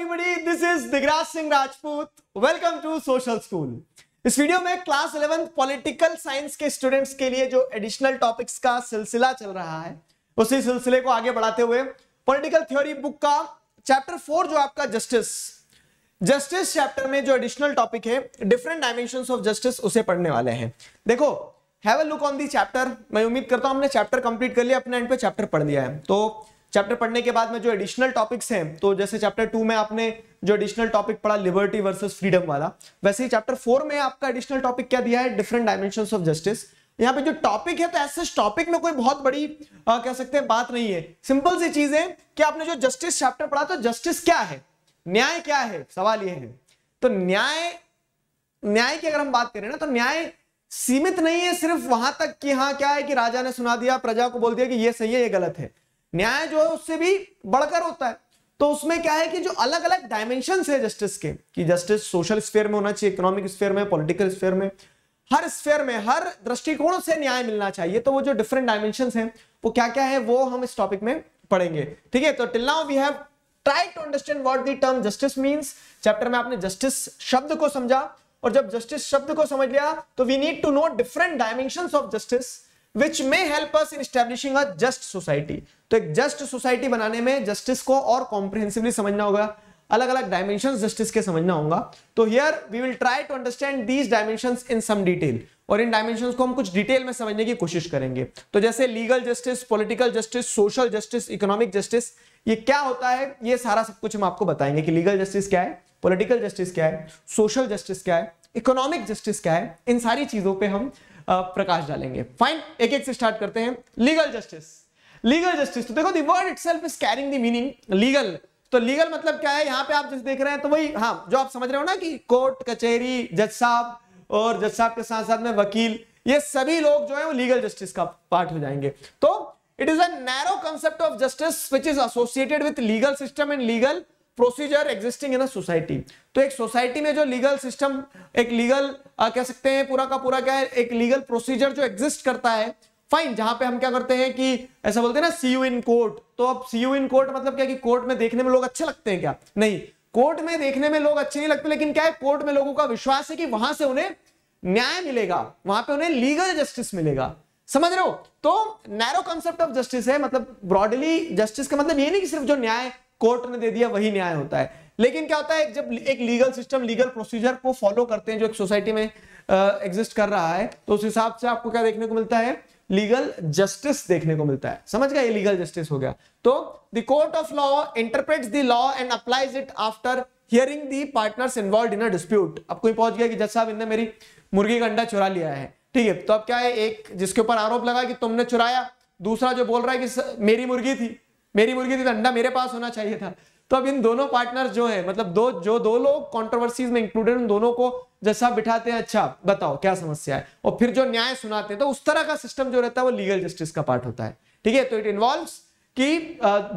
everybody. This is Digraj Singh Rajput. Welcome to Social School. इस वीडियो में class 11 political science के स्टूडेंट्स के लिए जो एडिशनल टॉपिक्स का सिलसिला चल रहा है उसी सिलसिले को आगे बढ़ाते हुए पॉलिटिकल थ्योरी बुक का चैप्टर फोर जो आपका जस्टिस जस्टिस चैप्टर में जो एडिशनल टॉपिक है डिफरेंट डायमेंशन ऑफ जस्टिस उसे पढ़ने वाले हैं देखो have a look on the chapter मैं उम्मीद करता हूं हमने चैप्टर कंप्लीट कर लिया अपने एंड पे चैप्टर पढ़ लिया है तो चैप्टर पढ़ने के बाद में जो एडिशनल टॉपिक्स हैं तो जैसे चैप्टर टू में आपने जो एडिशनल टॉपिक पढ़ा लिबर्टी वर्सेस फ्रीडम वाला वैसे ही चैप्टर फोर में आपका एडिशनल टॉपिक क्या दिया है डिफरेंट डायमेंशन ऑफ जस्टिस यहाँ पे जो टॉपिक है तो ऐसे टॉपिक में कोई बहुत बड़ी आ, कह सकते हैं बात नहीं है सिंपल सी चीज है कि आपने जो जस्टिस चैप्टर पढ़ा तो जस्टिस क्या है न्याय क्या है सवाल ये है तो न्याय न्याय की अगर हम बात करें ना तो न्याय सीमित नहीं है सिर्फ वहां तक कि हाँ क्या है कि राजा ने सुना दिया प्रजा को बोल दिया कि ये सही है ये गलत है न्याय जो है उससे भी बढ़कर होता है तो उसमें क्या है कि जो अलग अलग डायमेंशन है जस्टिस के कि जस्टिस सोशल स्पेयर में होना चाहिए इकोनॉमिक स्पेयर में पॉलिटिकल स्पेयर में हर स्पेयर में हर दृष्टिकोण से न्याय मिलना चाहिए तो वो जो डिफरेंट डायमेंशन है वो क्या क्या है वो हम इस टॉपिक में पढ़ेंगे ठीक है तो till now we have try to understand what the term justice means chapter में आपने जस्टिस शब्द को समझा और जब जस्टिस शब्द को समझ लिया तो we need to know different dimension of justice which may help us in establishing a just society तो एक जस्ट सोसाइटी बनाने में जस्टिस को और कॉम्प्रिहेंसिवली समझना होगा अलग अलग डायमेंशन जस्टिस के समझना होगा तो here we will try to understand these dimension in some detail और इन डायमेंशन को हम कुछ डिटेल में समझने की कोशिश करेंगे तो जैसे legal justice political justice social justice economic justice ये क्या होता है ये सारा सब कुछ हम आपको बताएंगे कि लीगल जस्टिस क्या है पॉलिटिकल जस्टिस क्या है सोशल जस्टिस क्या है इकोनॉमिक जस्टिस क्या है इन सारी चीजों पे हम प्रकाश डालेंगे फाइन एक एक से स्टार्ट करते हैं लीगल जस्टिस लीगल जस्टिस तो देखो the word itself is carrying the meaning legal तो लीगल मतलब क्या है यहाँ पे आप जैसे देख रहे हैं तो वही हाँ जो आप समझ रहे हो ना कि कोर्ट कचहरी जज साहब और जज साहब के साथ साथ में वकील ये सभी लोग जो है वो लीगल जस्टिस का पार्ट हो जाएंगे तो it is a narrow concept of justice which is associated with legal system and legal procedure existing in a society तो एक सोसाइटी में जो लीगल सिस्टम एक लीगल कह सकते हैं पूरा का पूरा क्या है एक लीगल प्रोसीजर जो एग्जिस्ट करता है फाइन जहां पे हम क्या करते हैं कि ऐसा बोलते हैं ना सी यू इन कोर्ट तो अब सी यू इन कोर्ट मतलब क्या कि कोर्ट में देखने में लोग अच्छे लगते हैं क्या नहीं कोर्ट में देखने में लोग अच्छे नहीं लगते लेकिन क्या है कोर्ट में लोगों का विश्वास है कि वहां से उन्हें न्याय मिलेगा वहां पे उन्हें लीगल जस्टिस मिलेगा समझ रहे हो तो नैरो कॉन्सेप्ट ऑफ जस्टिस है मतलब ब्रॉडली जस्टिस का मतलब ये नहीं कि सिर्फ जो न्याय कोर्ट ने दे दिया वही न्याय होता है लेकिन क्या होता है जब एक लीगल सिस्टम लीगल प्रोसीजर को फॉलो करते हैं जो एक सोसाइटी में एग्जिस्ट कर रहा है तो उस हिसाब से आपको क्या देखने को मिलता है लीगल जस्टिस देखने को मिलता है समझ गया ये लीगल जस्टिस हो गया तो the court of law interpret the law and applies it after hearing the partners involve in a dispute अब कोई पहुंच गया कि जज साहब इनने मेरी मुर्गी का अंडा चुरा लिया है ठीक है तो अब क्या है एक जिसके ऊपर आरोप लगा कि तुमने चुराया दूसरा जो बोल रहा है कि मेरी मुर्गी थी मेरी मुर्गी थी अंडा मेरे पास होना चाहिए था तो अब इन दोनों पार्टनर जो है मतलब दो जो दो लोग कॉन्ट्रोवर्सीज में इंक्लूडेड उन दोनों को जैसा बिठाते हैं अच्छा बताओ क्या समस्या है और फिर जो न्याय सुनाते हैं तो उस तरह का सिस्टम जो रहता है वो लीगल जस्टिस का पार्ट होता है ठीक है तो इट इन्वॉल्व कि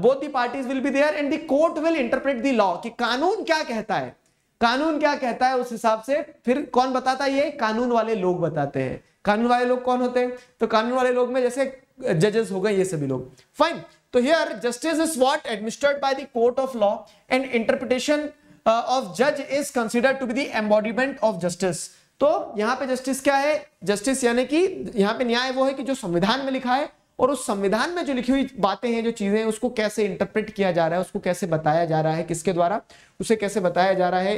both the parties will be there and the court will interpret the law कि कानून क्या कहता है कानून क्या कहता है उस हिसाब से फिर कौन बताता है ये कानून वाले लोग बताते हैं कानून वाले लोग कौन होते हैं तो कानून वाले लोग में जैसे जजेस हो गए ये सभी लोग फाइन तो here justice is what administered by the court of law and interpretation of जज is considered to be the embodiment of justice तो यहां पे जस्टिस क्या है जस्टिस यानी कि यहां पे न्याय वो है कि जो संविधान में लिखा है और उस संविधान में जो लिखी हुई बातें हैं जो चीजें हैं उसको कैसे इंटरप्रेट किया जा रहा है उसको कैसे बताया जा रहा है किसके द्वारा उसे कैसे बताया जा रहा है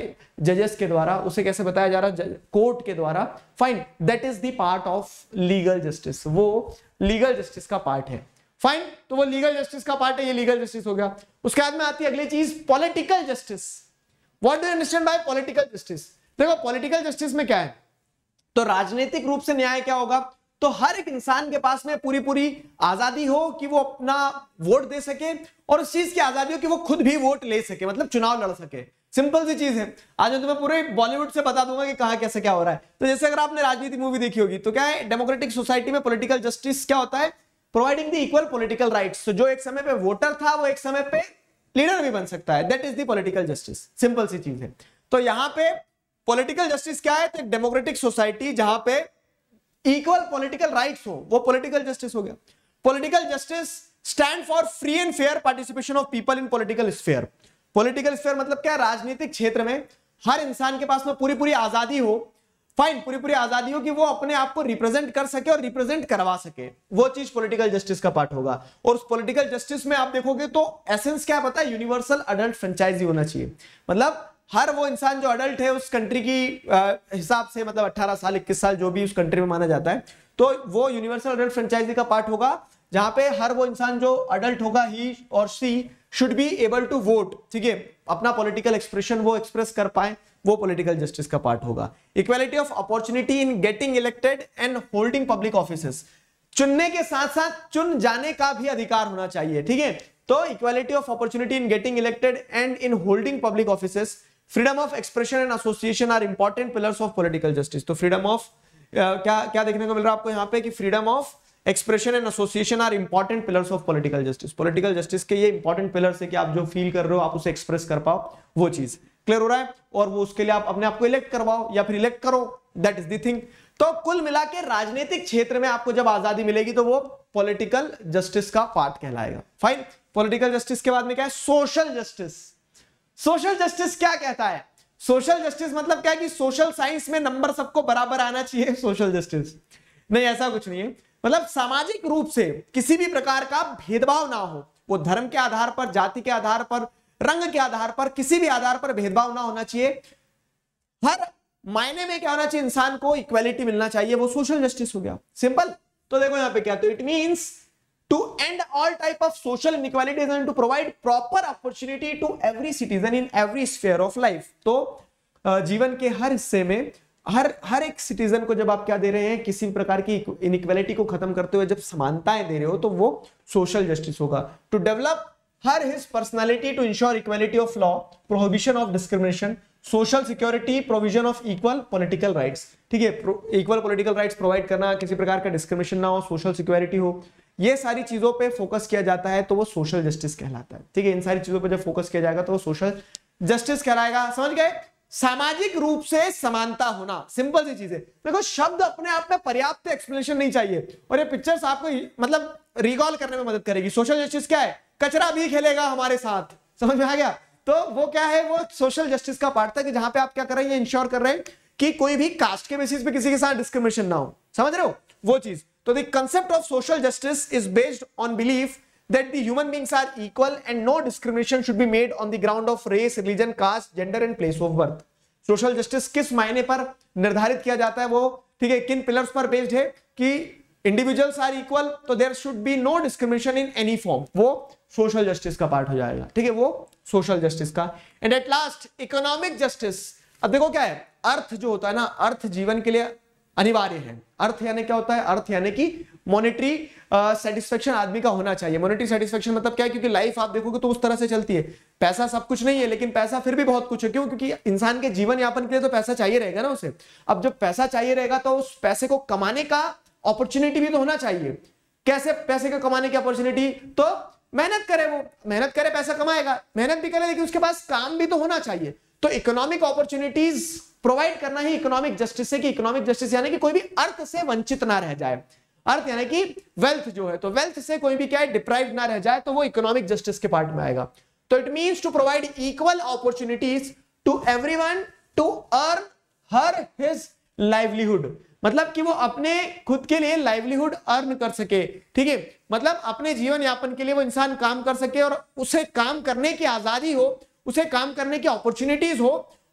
जजेस के द्वारा उसे कैसे बताया जा रहा है कोर्ट के द्वारा fine that is the part of legal justice वो लीगल जस्टिस का पार्ट है फाइन तो वो लीगल जस्टिस का पार्ट है ये लीगल जस्टिस हो गया उसके बाद में आती है अगली चीज political justice what do understand by political justice देखो पॉलिटिकल जस्टिस में क्या है तो राजनीतिक रूप से न्याय क्या होगा तो हर एक इंसान के पास में पूरी पूरी आजादी हो कि वो अपना वोट दे सके और उस चीज की आजादी हो कि वो खुद भी वोट ले सके मतलब चुनाव लड़ सके सिंपल सी चीज है आज मैं तुम्हें पूरे बॉलीवुड से बता दूंगा कि कहा कैसे क्या हो रहा है तो जैसे अगर आपने राजनीति मूवी देखी होगी तो क्या है डेमोक्रेटिक सोसाइटी में पोलिटिकल जस्टिस क्या होता है providing the equal political right तो जो एक समय पर वोटर था वो एक समय पर लीडर भी बन सकता है that is political justice simple सी चीज है तो यहाँ पे पोलिटिकल जस्टिस क्या है तो डेमोक्रेटिक सोसाइटी जहां पे इक्वल पॉलिटिकल राइट्स हो वो पॉलिटिकल जस्टिस हो गया political justice stand for free and fair participation of people in political sphere political sphere मतलब क्या राजनीतिक क्षेत्र में हर इंसान के पास में पूरी पूरी आजादी हो फाइन पूरी पूरी आजादी हो कि वो अपने आप को रिप्रेजेंट कर सके और रिप्रेजेंट करवा सके वो चीज पॉलिटिकल जस्टिस का पार्ट होगा और उस पॉलिटिकल जस्टिस में आप देखोगे तो एसेंस क्या पता है यूनिवर्सल अडल्ट फ्रेंचाइजी होना चाहिए मतलब हर वो इंसान जो अडल्ट है उस कंट्री की हिसाब से मतलब 18 साल 21 साल जो भी उस कंट्री में माना जाता है तो वो यूनिवर्सल अडल्ट फ्रेंचाइजी का पार्ट होगा जहां पे हर वो इंसान जो अडल्ट होगा ही और she should be able to vote ठीक है अपना पॉलिटिकल एक्सप्रेशन वो एक्सप्रेस कर पाए वो पॉलिटिकल जस्टिस का पार्ट होगा equality of opportunity in getting elected and holding public office चुनने के साथ साथ चुन जाने का भी अधिकार होना चाहिए ठीक है तो equality of opportunity in getting elected and in holding public office freedom of expression and association are important pillars of political justice तो फ्रीडम ऑफ uh, क्या क्या देखने को मिल रहा है आपको यहाँ पे कि freedom of expression and association are important pillars of political justice political justice के ये इंपॉर्टेंट पिलर्स है कि आप जो फील कर रहे हो आप उसे एक्सप्रेस कर पाओ वो चीज क्लियर हो रहा है और वो उसके लिए आप अपने आपको इलेक्ट करवाओ या फिर इलेक्ट करो दैट इज दिंग तो कुल मिला के राजनीतिक क्षेत्र में आपको जब आजादी मिलेगी तो वो पॉलिटिकल जस्टिस का पार्ट कहलाएगा फाइन पॉलिटिकल जस्टिस के बाद में क्या है सोशल जस्टिस सोशल जस्टिस क्या कहता है सोशल जस्टिस मतलब क्या है कि सोशल साइंस में नंबर सबको बराबर आना चाहिए सोशल जस्टिस नहीं ऐसा कुछ नहीं है मतलब सामाजिक रूप से किसी भी प्रकार का भेदभाव ना हो वो धर्म के आधार पर जाति के आधार पर रंग के आधार पर किसी भी आधार पर भेदभाव ना होना चाहिए हर मायने में क्या होना चाहिए इंसान को इक्वेलिटी मिलना चाहिए वो सोशल जस्टिस हो गया सिंपल तो देखो यहां पे क्या तो it means to end all type of social inequalities and to provide proper opportunity to every citizen in every sphere of life to तो, जीवन के हर हिस्से में हर हर एक सिटीजन को जब आप क्या दे रहे हैं किसी प्रकार की इनक्वालिटी को खत्म करते हुए जब समानताएं दे रहे हो तो वो सोशल जस्टिस होगा to develop her his personality to ensure equality of law prohibition of discrimination social security provision of equal political rights ठीक है इक्वल पॉलिटिकल राइट्स प्रोवाइड करना किसी प्रकार का डिस्क्रिमिनेशन ना हो सोशल सिक्योरिटी हो ये सारी चीजों पे फोकस किया जाता है तो वो सोशल जस्टिस कहलाता है ठीक है इन सारी चीजों पे जब फोकस किया जाएगा तो वो सोशल जस्टिस कहलाएगा समझ गए सामाजिक रूप से समानता होना सिंपल सी चीज है देखो शब्द अपने आप में पर्याप्त एक्सप्लेनेशन नहीं चाहिए और ये पिक्चर्स आपको मतलब रिकॉल करने में मदद करेगी सोशल जस्टिस क्या है कचरा भी खेलेगा हमारे साथ समझ में आ गया तो वो क्या है वो सोशल जस्टिस का पार्ट था कि जहां पे आप क्या कर रहे हैं इंश्योर कर रहे हैं कि कोई भी कास्ट के बेसिस पे किसी के साथ डिस्क्रिमिनेशन ना हो समझ रहे हो वो चीज So the concept of social justice is based on belief that the human beings are equal and no discrimination should be made on the ground of race, religion, caste, gender and place of birth. Social justice किस मायने पर निर्धारित किया जाता है वो ठीक है किन पिलर्स पर बेस्ड है कि इंडिविजुअल्स आर इक्वल तो there should be no discrimination in any form वो सोशल जस्टिस का पार्ट हो जाएगा ठीक है वो सोशल जस्टिस का end at last economic justice अब देखो क्या है अर्थ जो होता है ना अर्थ जीवन के लिए अनिवार्य है अर्थ यानी क्या होता है अर्थ यानी कि मॉनेटरी सेटिस्फेक्शन आदमी का होना चाहिए मॉनेटरी सेटिस्फेक्शन मतलब क्या है क्योंकि लाइफ आप देखोगे तो उस तरह से चलती है पैसा सब कुछ नहीं है लेकिन पैसा फिर भी बहुत कुछ है क्यों क्योंकि इंसान के जीवन यापन के लिए तो पैसा चाहिए रहेगा ना उसे अब जब पैसा चाहिए रहेगा तो उस पैसे को कमाने का अपॉर्चुनिटी भी तो होना चाहिए कैसे पैसे का कमाने की अपॉर्चुनिटी तो मेहनत करे वो मेहनत करे पैसा कमाएगा मेहनत भी करे लेकिन उसके पास काम भी तो होना चाहिए तो इकोनॉमिक अपॉर्चुनिटीज प्रोवाइड करना ही इकोनॉमिक जस्टिस है कि इकोनॉमिक जस्टिस यानी कि कोई भी अर्थ से वंचित ना रह जाए अर्थ यानी कि वेल्थ जो है तो वेल्थ से कोई भी क्या है डिप्राइव ना रह जाए तो वो इकोनॉमिक जस्टिस के पार्ट में आएगा तो it means to provide equal opportunities to every to earn her his livelihood मतलब कि वो अपने खुद के लिए लाइवलीहुड अर्न कर सके ठीक है मतलब अपने जीवन यापन के लिए वो इंसान काम कर सके और उसे काम करने की आजादी हो उसे काम करने की अपॉर्चुनिटीज हो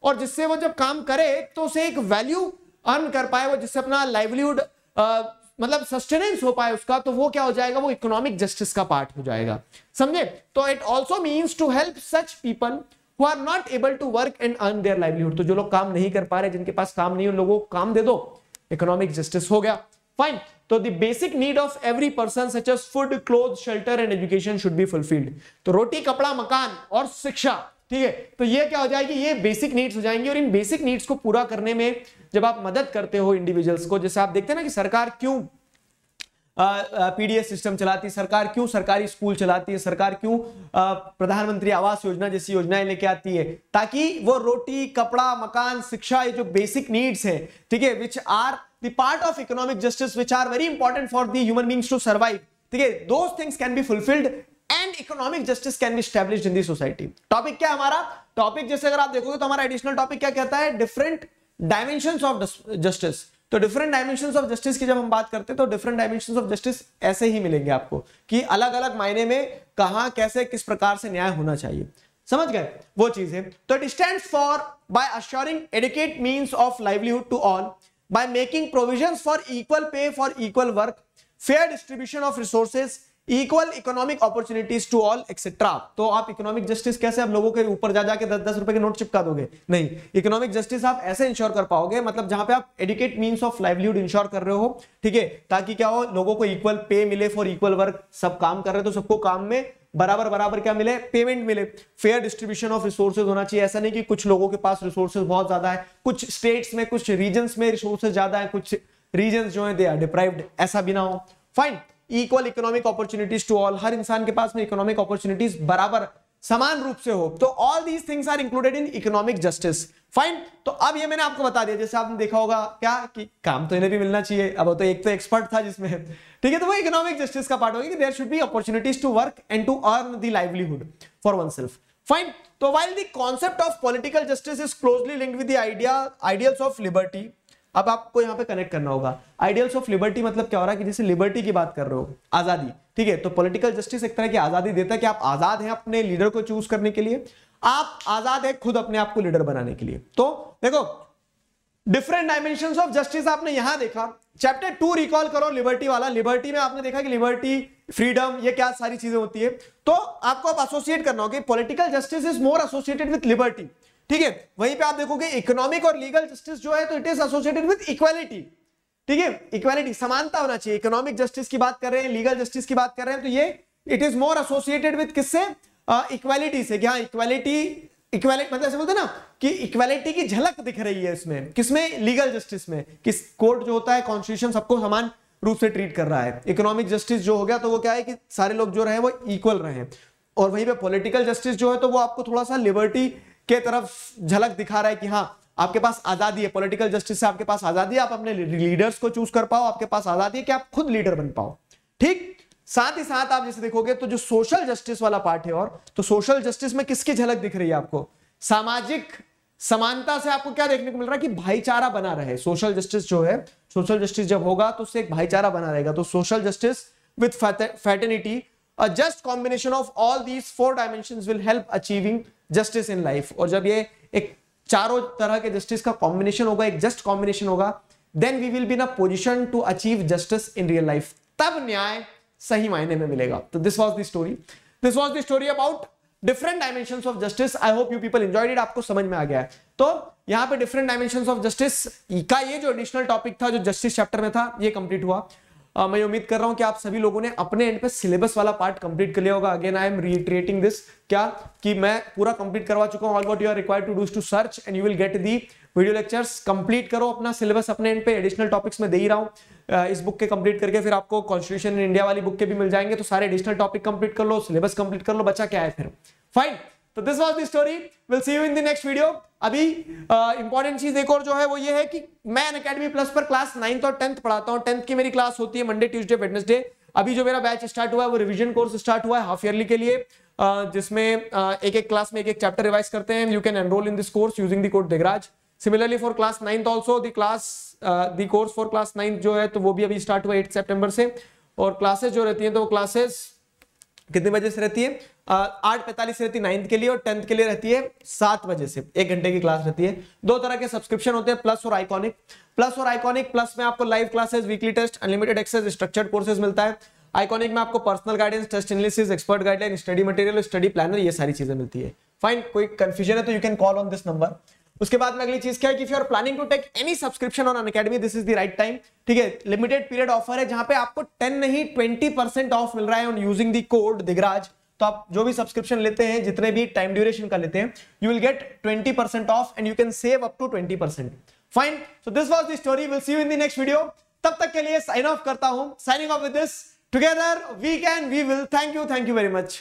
और जिससे वो जब काम करे तो उसे एक वैल्यू अर्न कर पाए वो जिससे अपना लाइवलीहुड मतलब सस्टेनेंस हो पाए उसका तो वो क्या हो जाएगा वो इकोनॉमिक जस्टिस का पार्ट हो जाएगा समझे तो it also means to help such people who are not able to work and earn their livelihood तो जो लोग काम नहीं कर पा रहे जिनके पास काम नहीं उन लोगों को काम दे दो इकोनॉमिक जस्टिस हो गया फाइन तो the basic need of every person such as food cloth shelter and education should be fulfilled तो रोटी कपड़ा मकान और शिक्षा ठीक है तो ये क्या हो जाएगी ये बेसिक नीड्स हो जाएंगी और इन बेसिक नीड्स को पूरा करने में जब आप मदद करते हो इंडिविजुअल्स को जैसे आप देखते हैं ना कि सरकार क्यों पीडीएस सिस्टम चलाती है सरकार क्यों सरकारी स्कूल चलाती है सरकार क्यों प्रधानमंत्री आवास योजना जैसी योजनाएं लेके आती है ताकि वो रोटी कपड़ा मकान शिक्षा ये जो बेसिक नीड्स है ठीक है which are the part of economic justice which are very important for the human beings to survive ठीक है दो things can be fulfilled and economic justice can be establish in the society topic क्या हमारा topic जैसे अगर आप देखोगे तो हमारा एडिशनल टॉपिक क्या कहता है डिफरेंट डायमेंशन ऑफ जस्टिस तो डिफरेंट डायमेंशन ऑफ जस्टिस की जब हम बात करते हैं तो डिफरेंट डायमेंशन ऑफ जस्टिस ऐसे ही मिलेंगे आपको कि अलग अलग मायने में कहा कैसे किस प्रकार से न्याय होना चाहिए समझ गए वो चीज है तो it stand for by assuring adequate means of livelihood to all by making provision for equal pay for equal work fair distribution of resources equal economic opportunities to all etcetera तो आप इकोनॉमिक जस्टिस कैसे आप लोगों के ऊपर जा जाके दस दस रुपए के नोट चिपका दोगे नहीं इकोनॉमिक जस्टिस आप ऐसे इंश्योर कर पाओगे मतलब जहां पे आप adequate means of livelihood ensure कर रहे हो ठीक है ताकि क्या हो लोगों को इक्वल पे मिले फॉर इक्वल वर्क सब काम कर रहे हो तो सबको काम में बराबर बराबर क्या मिले पेमेंट मिले फेयर डिस्ट्रीब्यूशन ऑफ रिसोर्सेज होना चाहिए ऐसा नहीं कि कुछ लोगों के पास रिसोर्सेज बहुत ज्यादा है कुछ स्टेट्स में कुछ रीजन में रिसोर्सेज ज्यादा है कुछ रीजन जो है दे आर डिप्राइव्ड ऐसा भी ना हो fine equal economic opportunities to all हर इंसान के पास में इकोनॉमिक अपॉर्चुनिटीज बराबर समान रूप से हो तो all these things are included in economic justice fine तो अब ये मैंने आपको बता दिया जैसे आपने देखा होगा क्या कि काम तो इन्हें भी मिलना चाहिए अब तो एक तो एक्सपर्ट था जिसमें ठीक है तो वो इकोनॉमिक जस्टिस का पार्ट होगी कि there should be opportunities to work and to earn the livelihood for oneself fine तो while the concept of political justice is closely link with the idea ideals of liberty अब आपको यहाँ पे connect करना होगा ideals of liberty मतलब क्या हो रहा है कि जैसे लिबर्टी की बात कर रहे हो आजादी ठीक है तो पॉलिटिकल जस्टिस एक तरह की आजादी देता है कि आप आजाद हैं अपने लीडर को चूज करने के लिए आप आजाद है खुद अपने आप को लीडर बनाने के लिए तो देखो डिफरेंट डायमेंशन ऑफ जस्टिस आपने यहां देखा चैप्टर टू रिकॉल करो लिबर्टी वाला लिबर्टी में आपने देखा कि लिबर्टी फ्रीडम ये क्या सारी चीजें होती है तो आपको आप एसोसिएट करना होगा political justice is more associated with liberty ठीक है वहीं पे आप देखोगे इकोनॉमिक और लीगल जस्टिस जो है तो it is associated with equality ठीक है इक्वालिटी समानता होना चाहिए इकोनॉमिक जस्टिस की बात कर रहे हैं लीगल जस्टिस की बात कर रहे हैं तो ये it is more associated with किससे इक्वालिटी से क्या इक्वालिटी इक्वालिटी मतलब ऐसे बोलते ना कि इक्वालिटी की झलक दिख रही है इसमें किसमें लीगल जस्टिस में किस कोर्ट जो होता है कॉन्स्टिट्यूशन सबको समान रूप से ट्रीट कर रहा है इकोनॉमिक जस्टिस जो हो गया तो वो क्या है कि सारे लोग जो रहे वो इक्वल रहे और वहीं पे पॉलिटिकल जस्टिस जो है तो वो आपको थोड़ा सा लिबर्टी के तरफ झलक दिखा रहा है कि हाँ आपके पास आजादी है पॉलिटिकल जस्टिस से आपके पास आजादी है आप अपने लीडर्स को चूज कर पाओ आपके पास आजादी है कि आप खुद लीडर बन पाओ ठीक साथ ही साथ आप जैसे देखोगे तो जो सोशल जस्टिस वाला पार्ट है और तो सोशल जस्टिस में किसकी झलक दिख रही है आपको सामाजिक समानता से आपको क्या देखने को मिल रहा है कि भाईचारा बना रहे सोशल जस्टिस जो है सोशल जस्टिस जब होगा तो उससे एक भाईचारा बना रहेगा तो social justice with fraternity a just combination of all these four dimension will help achieving justice in life और जब ये एक चारों तरह के जस्टिस का कॉम्बिनेशन होगा एक जस्ट कॉम्बिनेशन होगा then we will be in a position to achieve justice in real life तब न्याय सही मायने में मिलेगा तो this was the story this was the story about different dimension of justice I hope you people enjoyed it आपको समझ में आ गया है तो यहाँ पे डिफरेंट डायमेंशन ऑफ जस्टिस का ये जो एडिशनल टॉपिक था जो जस्टिस चैप्टर में था ये कंप्लीट हुआ आ, हाँ, मैं उम्मीद कर रहा हूं कि आप सभी लोगों ने अपने एंड पे सिलेबस वाला पार्ट कंप्लीट कर लिया होगा again I am reiterating this क्या कि मैं पूरा कंप्लीट करवा चुका हूं all what you are require to do to search and you will get the video lectures complete करो अपना सिलेबस अपने एंड पे एडिशनल टॉपिक्स में दे ही रहा हूं इस बुक के कंप्लीट करके फिर आपको कॉन्स्टिट्यूशन इंडिया वाली बुक के भी मिल जाएंगे तो सारे एडिशनल टॉपिक कंप्लीट कर लो सिलेबस कंप्लीट कर लो बच्चा क्या है फिर फाइन तो this was the story will see you in the next video अभी इंपॉर्टेंट uh, चीज एक और जो है वो ये है कि मैं अन अकेडमी प्लस पर क्लास नाइन्थ और टेंथ पढ़ाता हूँ टेंथ की मेरी क्लास होती है मंडे ट्यूजडे वेडनेसडे अभी जो मेरा बैच स्टार्ट हुआ है वो रिविजन कोर्स स्टार्ट हुआ है हाफ ईयरली के लिए uh, जिसमें uh, एक एक क्लास में एक एक चैप्टर रिवाइज करते हैं you can enroll in this course using the code Digraj similarly for class ninth also the class the course for class ninth जो है तो वो भी अभी स्टार्ट हुआ एट सेप्टेम्बर से और क्लासेज जो रहती हैं तो वो क्लासेज कितने बजे से रहती है आठ पैंतालीस से रहती है नाइन्थ के लिए और टेंथ के लिए रहती है सात बजे से एक घंटे की क्लास रहती है दो तरह के सब्सक्रिप्शन होते हैं प्लस और आइकॉनिक प्लस और आइकॉनिक प्लस में आपको live classes weekly test unlimited access structured courses मिलता है आइकॉनिक में आपको personal guidance test analysis expert guideline study material study planner ये सारी चीजें मिलती है फाइन कोई कंफ्यूजन है तो you can call on this number उसके बाद में अगली चीज क्या है कि if you are planning to take any subscription on academy this is the right time ठीक है लिमिटेड पीरियड ऑफर है जहां पे आपको 10 नहीं 20 परसेंट ऑफ मिल रहा है on using the code Digraj तो आप जो भी सब्सक्रिप्शन लेते हैं जितने भी टाइम ड्यूरेशन का लेते हैं you will get twenty percent off and you can save up to twenty percent fine so this was the story will see you in the next video तब तक के लिए साइन ऑफ करता हूं signing off with this together we can we will thank you thank you very much